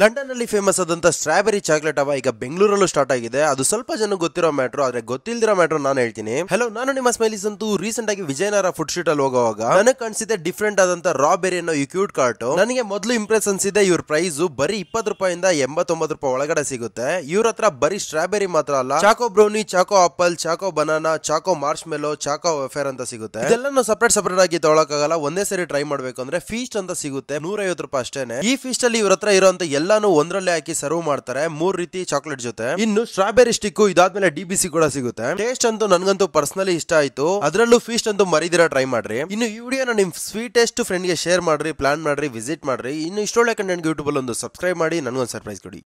London ಅಲ್ಲಿ famous ಆದಂತ strawberry chocolate ಅವ ಈಗ ಬೆಂಗಳೂರಲ್ಲೂ ಸ್ಟಾರ್ಟ್ ಆಗಿದೆ ಅದು ಸ್ವಲ್ಪ ಜನ ಗೊತ್ತಿರೋ ಮ್ಯಾಟ್ರು ಆದ್ರೆ ಗೊತ್ತಿಲ್ದಿರೋ ಮ್ಯಾಟ್ರು ನಾನು ಹೇಳ್ತೀನಿ ಹಲೋ ನಾನು ನಿಮ್ಮ ಸ್ಮೈಲಿಸ್ ಅಂತೂ ರೀಸೆಂಟ್ ಆಗಿ ವಿಜಯನಗರ ಫುಡ್ ಸ್ಟ್ರೀಟ್ ಅಲ್ಲಿ ಹೋಗುವಾಗ ನನಗೆ ಕಾಣಿಸಿದೆ ಡಿಫ್ರೆಂಟ್ ಆದಂತ ರಾ ಬೆರಿ ಅನ್ನೋ ಈ ಕ್ಯೂಟ್ ಕಾರ್ಟ್ ನನಗೆ ಮೊದಲು ಇಂಪ್ರೆಸ್ ಅನ್ಸಿದೆ ಇವ್ರ ಪ್ರೈಸ್ ಬರೀ ಇಪ್ಪತ್ತು ರೂಪಾಯಿಂದ ಎಂಬತ್ತೊಂಬತ್ತು ರೂಪಾಯಿ ಒಳಗಡೆ ಸಿಗುತ್ತೆ ಇವ್ರ ಹತ್ರ ಬರೀ ಸ್ಟ್ರಾಬೆರಿ ಮಾತ್ರ ಅಲ್ಲ choco brownie choco apple choco banana choco marshmallow choco wafer ಅಂತ ಸಿಗುತ್ತೆ ಇದೆಲ್ಲ ಸಪರೇಟ್ ಸಪ್ರೇಟ್ ಆಗಿ ತಗೊಳಕ್ಕಾಗಲ್ಲ ಒಂದೇ ಸರಿ ಟ್ರೈ ಮಾಡ್ಬೇಕು ಅಂದ್ರೆ ಫೀಸ್ಟ್ ಅಂತ ಸಿಗುತ್ತೆ ನೂರೈವತ್ತು ರೂಪಾಯಿ ಅಷ್ಟೇನೆ ಈ ಫೀಸ್ಟ್ ಅಲ್ಲಿ ಇವ್ರ ಹತ್ರ ಇರುವಂತ ಎಲ್ಲಾನು ಒಂದ್ರಲ್ಲೇ ಹಾಕಿ ಸರ್ವ್ ಮಾಡ್ತಾರೆ ಮೂರ್ ರೀತಿ ಚಾಕ್ಲೇಟ್ ಜೊತೆ ಇನ್ನು ಸ್ಟ್ರಾಬೆರಿ ಸ್ಟಿಕ್ ಇದಾದ್ಮೇಲೆ ಡಿ ಕೂಡ ಸಿಗುತ್ತೆ ಟೇಸ್ಟ್ ಅಂತೂ ನನ್ಗಂತೂ ಪರ್ಸನಲಿ ಇಷ್ಟ ಆಯ್ತು ಅದರಲ್ಲೂ ಫೀಸ್ಟ್ ಅಂತೂ ಮರಿದಿರ ಟ್ರೈ ಮಾಡ್ರಿ ಇನ್ನು ಈ ವಿಡಿಯೋನ ನಿಮ್ ಸ್ವೀಟೆಸ್ಟ್ ಫ್ರೆಂಡ್ ಗೆ ಶೇರ್ ಮಾಡ್ರಿ ಪ್ಲಾನ್ ಮಾಡ್ರಿ ವಿಸಿಟ್ ಮಾಡ್ರಿ ಇನ್ನು ಇಷ್ಟೊಳ್ಳೆ ಕಂಟೆಂಟ್ ಯೂಟ್ಯೂಬ್ ಅಲ್ಲಿ ಒಂದು ಸಬ್ಸ್ಕ್ರೈಬ್ ಮಾಡಿ ನನಗೊಂದು ಸರ್ಪ್ರೈಸ್ ಕೊಡಿ